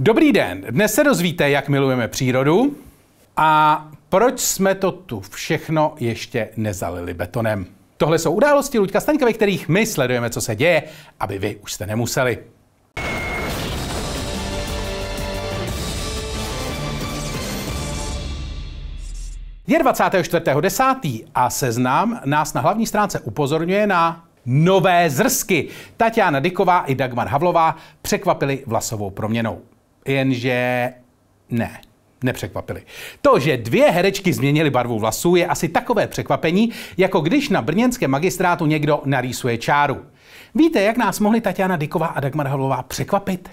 Dobrý den, dnes se dozvíte, jak milujeme přírodu a proč jsme to tu všechno ještě nezalili betonem. Tohle jsou události Luďka Staňka, ve kterých my sledujeme, co se děje, aby vy už jste nemuseli. Je 24.10. a seznam nás na hlavní stránce upozorňuje na nové zrsky. Tatiana Dyková i Dagmar Havlová překvapili vlasovou proměnou. Jenže ne, nepřekvapili. To, že dvě herečky změnily barvu vlasů, je asi takové překvapení, jako když na brněnském magistrátu někdo narýsuje čáru. Víte, jak nás mohly Tatiana Dyková a Dagmar Havlová překvapit?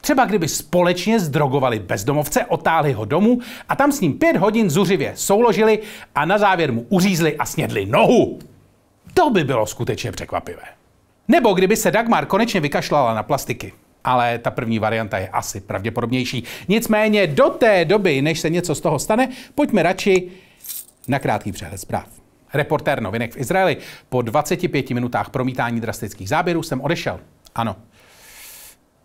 Třeba kdyby společně zdrogovali bezdomovce, otáhli ho domů a tam s ním pět hodin zuřivě souložili a na závěr mu uřízli a snědli nohu. To by bylo skutečně překvapivé. Nebo kdyby se Dagmar konečně vykašlala na plastiky ale ta první varianta je asi pravděpodobnější. Nicméně do té doby, než se něco z toho stane, pojďme radši na krátký přehled zpráv. Reportér novinek v Izraeli. Po 25 minutách promítání drastických záběrů jsem odešel. Ano,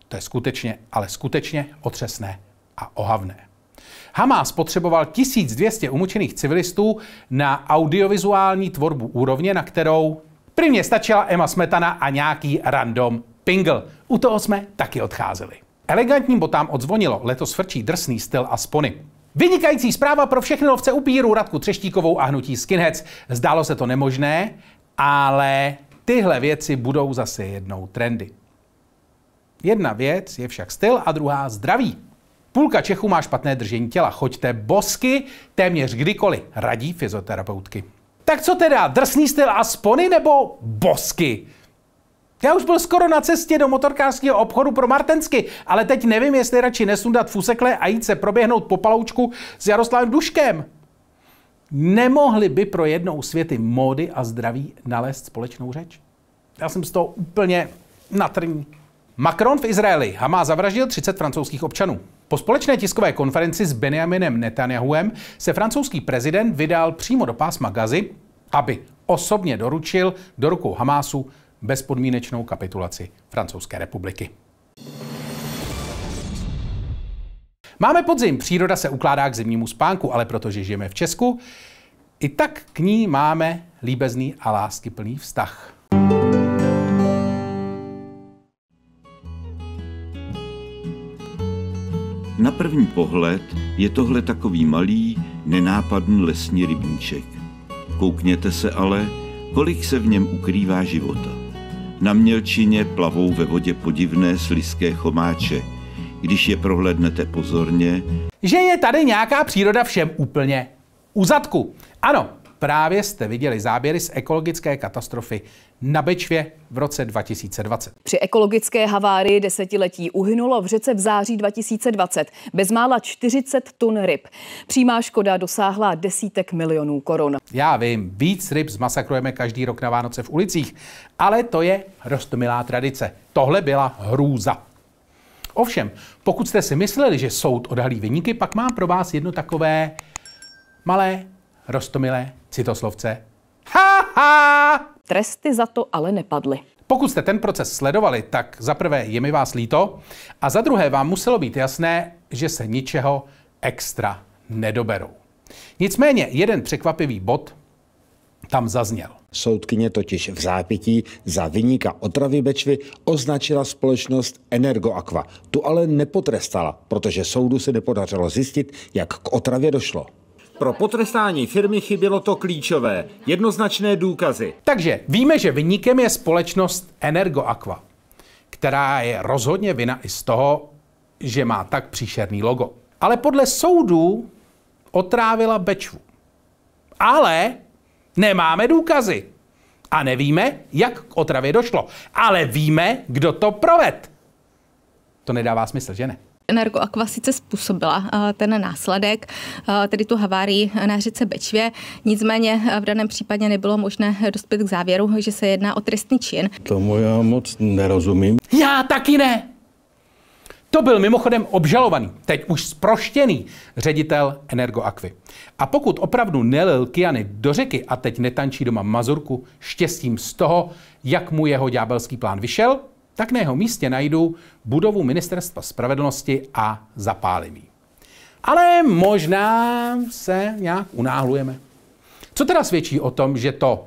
to je skutečně, ale skutečně otřesné a ohavné. Hamas potřeboval 1200 umučených civilistů na audiovizuální tvorbu úrovně, na kterou prvně stačila Emma Smetana a nějaký random Pingl. U toho jsme taky odcházeli. Elegantním botám odzvonilo, letos frčí drsný styl a spony. Vynikající zpráva pro všechny lovce upíru Radku Třeštíkovou a hnutí Skinheads. Zdálo se to nemožné, ale tyhle věci budou zase jednou trendy. Jedna věc je však styl a druhá zdraví. Půlka Čechů má špatné držení těla. Choďte bosky téměř kdykoliv, radí fyzioterapeutky. Tak co teda, drsný styl a spony nebo bosky? Já už byl skoro na cestě do motorkářského obchodu pro Martensky, ale teď nevím, jestli radši nesundat fusekle a jít se proběhnout po paloučku s Jaroslavem Duškem. Nemohli by pro jednou světy módy a zdraví nalézt společnou řeč? Já jsem z toho úplně natrní. Macron v Izraeli. Hamá zavraždil 30 francouzských občanů. Po společné tiskové konferenci s Benjaminem Netanyahuem se francouzský prezident vydal přímo do pásma Gazy, aby osobně doručil do rukou Hamásu bezpodmínečnou kapitulaci Francouzské republiky. Máme podzim, příroda se ukládá k zimnímu spánku, ale protože žijeme v Česku, i tak k ní máme líbezný a láskyplný vztah. Na první pohled je tohle takový malý, nenápadný lesní rybníček. Koukněte se ale, kolik se v něm ukrývá života. Na mělčině plavou ve vodě podivné sliské chomáče. Když je prohlédnete pozorně... Že je tady nějaká příroda všem úplně u zadku. Ano, Právě jste viděli záběry z ekologické katastrofy na Bečvě v roce 2020. Při ekologické havárii desetiletí uhynulo v řece v září 2020 bezmála 40 tun ryb. Přímá škoda dosáhla desítek milionů korun. Já vím, víc ryb zmasakrujeme každý rok na Vánoce v ulicích, ale to je rostomilá tradice. Tohle byla hrůza. Ovšem, pokud jste si mysleli, že soud odhalí vyníky, pak mám pro vás jedno takové malé rostomilé citoslovce. Ha, ha! Tresty za to ale nepadly. Pokud jste ten proces sledovali, tak za prvé je mi vás líto a za druhé vám muselo být jasné, že se ničeho extra nedoberou. Nicméně jeden překvapivý bod tam zazněl. Soudkyně totiž v zápětí za vyníka otravy Bečvy označila společnost Energoaqua. Tu ale nepotrestala, protože soudu se nepodařilo zjistit, jak k otravě došlo. Pro potrestání firmy chybělo to klíčové, jednoznačné důkazy. Takže víme, že vynikem je společnost Energoaqua, která je rozhodně vina i z toho, že má tak příšerný logo. Ale podle soudů otrávila Bečvu. Ale nemáme důkazy. A nevíme, jak k otravě došlo. Ale víme, kdo to proved. To nedává smysl, že ne? Energoakva sice způsobila eh, ten následek, eh, tedy tu havárii na řece Bečvě, nicméně eh, v daném případě nebylo možné dospět k závěru, že se jedná o trestný čin. Tomu já moc nerozumím. Já taky ne! To byl mimochodem obžalovaný, teď už sproštěný ředitel Energoakvy. A pokud opravdu nelil Kiany do řeky a teď netančí doma mazurku, štěstím z toho, jak mu jeho ďábelský plán vyšel, tak na jeho místě najdu budovu Ministerstva spravedlnosti a zapálím ji. Ale možná se nějak unáhlujeme. Co teda svědčí o tom, že to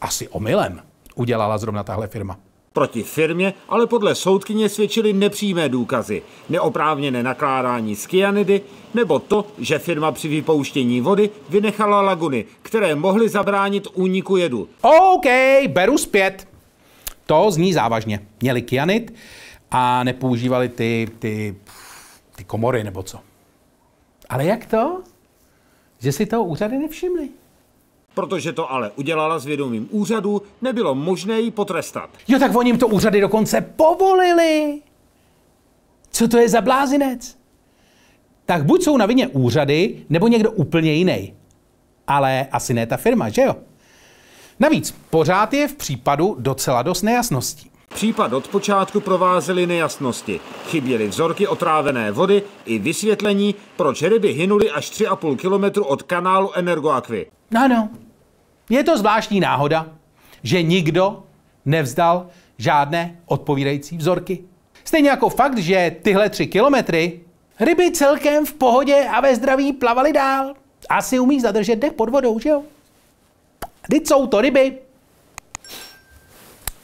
asi omylem udělala zrovna tahle firma? Proti firmě ale podle soudkyně svědčily nepřímé důkazy, neoprávněné nakládání s kyanidy nebo to, že firma při vypouštění vody vynechala laguny, které mohly zabránit úniku jedu. OK, beru zpět. To zní závažně. Měli kyanit a nepoužívali ty, ty, ty komory nebo co. Ale jak to? Že si toho úřady nevšimli. Protože to ale udělala s vědomím úřadu, nebylo možné ji potrestat. Jo, tak oni jim to úřady dokonce povolili. Co to je za blázinec? Tak buď jsou na vině úřady, nebo někdo úplně jiný. Ale asi ne ta firma, že jo? Navíc pořád je v případu docela dost nejasností. Případ od počátku provázely nejasnosti. Chyběly vzorky otrávené vody i vysvětlení, proč ryby hynuly až 3,5 km od kanálu Energoakvy. Ano, no. je to zvláštní náhoda, že nikdo nevzdal žádné odpovídající vzorky. Stejně jako fakt, že tyhle tři kilometry ryby celkem v pohodě a ve zdraví plavaly dál. Asi umí zadržet dech pod vodou, že jo? Vždyť jsou to ryby.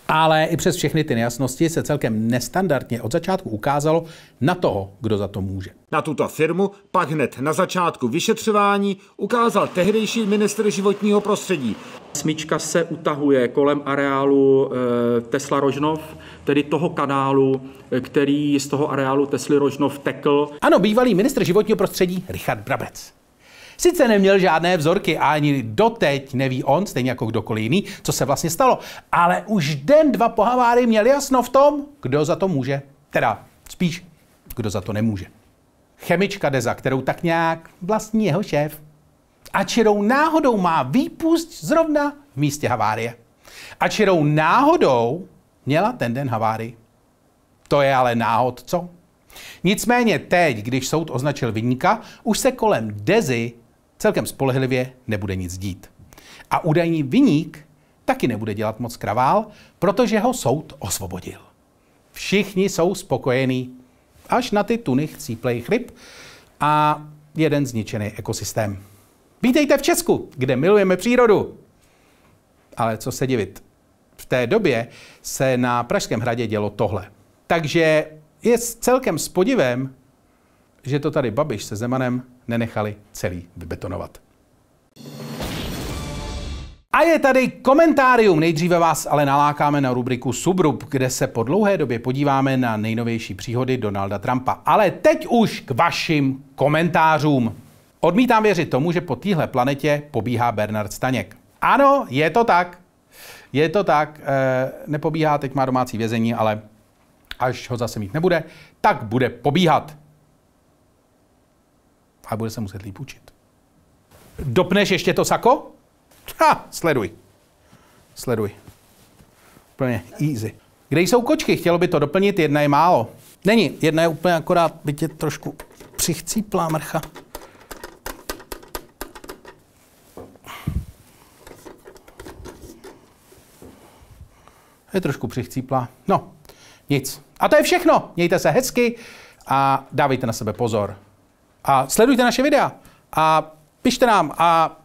Ale i přes všechny ty nejasnosti se celkem nestandardně od začátku ukázalo na toho, kdo za to může. Na tuto firmu pak hned na začátku vyšetřování ukázal tehdejší minister životního prostředí. Smyčka se utahuje kolem areálu eh, Tesla Rožnov, tedy toho kanálu, eh, který z toho areálu Tesly Rožnov tekl. Ano, bývalý ministr životního prostředí Richard Brabec. Sice neměl žádné vzorky a ani doteď neví on, stejně jako kdokoliv jiný, co se vlastně stalo, ale už den, dva po havárii měl jasno v tom, kdo za to může. Teda spíš, kdo za to nemůže. Chemička Deza, kterou tak nějak vlastní jeho šéf. A čirou náhodou má výpust zrovna v místě havárie. A čirou náhodou měla ten den havárii. To je ale náhod, co? Nicméně teď, když soud označil vyníka, už se kolem Dezy celkem spolehlivě nebude nic dít. A údajný vyník taky nebude dělat moc kravál, protože ho soud osvobodil. Všichni jsou spokojení, až na ty tuny chcíplej chryb a jeden zničený ekosystém. Vítejte v Česku, kde milujeme přírodu. Ale co se divit, v té době se na Pražském hradě dělo tohle. Takže je celkem s podivem, že to tady Babiš se Zemanem nenechali celý vybetonovat. A je tady komentárium. Nejdříve vás ale nalákáme na rubriku Subrub, kde se po dlouhé době podíváme na nejnovější příhody Donalda Trumpa. Ale teď už k vašim komentářům. Odmítám věřit tomu, že po téhle planetě pobíhá Bernard Staněk. Ano, je to tak. Je to tak. E, nepobíhá, teď má domácí vězení, ale až ho zase mít nebude, tak bude pobíhat a bude se muset líp učit. Dopneš ještě to sako? Ha, sleduj. Sleduj. Úplně easy. Kde jsou kočky? Chtělo by to doplnit, jedna je málo. Není, jedna je úplně akorát, by je trošku přichcíplá mrcha. Je trošku přichcíplá. No, nic. A to je všechno. Mějte se hezky a dávejte na sebe pozor. A sledujte naše videa a pište nám a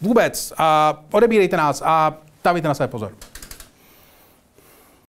vůbec a odebírejte nás a dávejte na své pozor.